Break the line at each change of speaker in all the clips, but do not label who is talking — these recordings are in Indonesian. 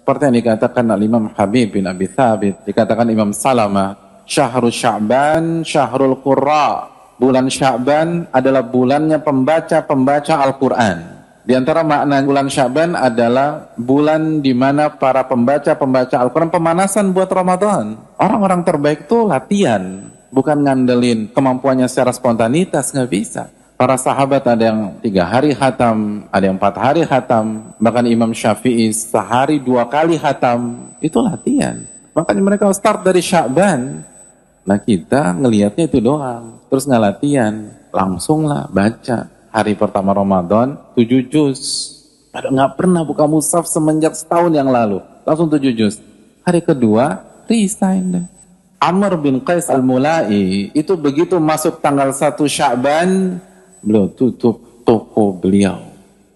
Seperti yang dikatakan oleh Imam Habib bin Abi Thabit, dikatakan Imam Salama Syahrul Sya'ban, Syahrul Qurra. Bulan Sya'ban adalah bulannya pembaca-pembaca Al-Quran. Di antara makna bulan Sya'ban adalah bulan di mana para pembaca-pembaca Al-Quran pemanasan buat Ramadan. Orang-orang terbaik itu latihan, bukan ngandelin kemampuannya secara spontanitas, nggak bisa. Para sahabat ada yang tiga hari hatam, ada yang empat hari hatam, bahkan Imam Syafi'i sehari dua kali hatam. Itu latihan. Makanya mereka start dari Syakban. Nah kita ngelihatnya itu doang. Terus nggak latihan, langsunglah baca. Hari pertama Ramadan, tujuh juz. Padahal nggak pernah buka musaf semenjak setahun yang lalu. Langsung tujuh juz. Hari kedua, resign deh. Amr bin Qais al-Mulai itu begitu masuk tanggal 1 Sya'ban beliau tutup toko beliau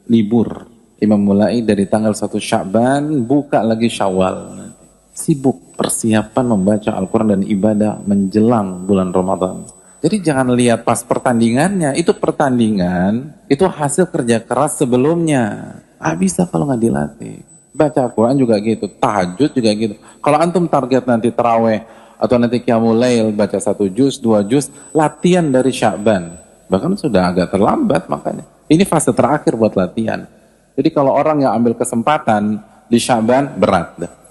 libur Imam mulai dari tanggal 1 Syaban buka lagi Syawal sibuk persiapan membaca Al-Quran dan ibadah menjelang bulan Ramadan jadi jangan lihat pas pertandingannya itu pertandingan itu hasil kerja keras sebelumnya ah bisa kalau nggak dilatih baca Al-Quran juga gitu tahajud juga gitu kalau antum target nanti terawih atau nanti kiamulail baca satu juz, dua juz, latihan dari Syaban Bahkan sudah agak terlambat makanya. Ini fase terakhir buat latihan. Jadi kalau orang yang ambil kesempatan di Syaban berat. Dah.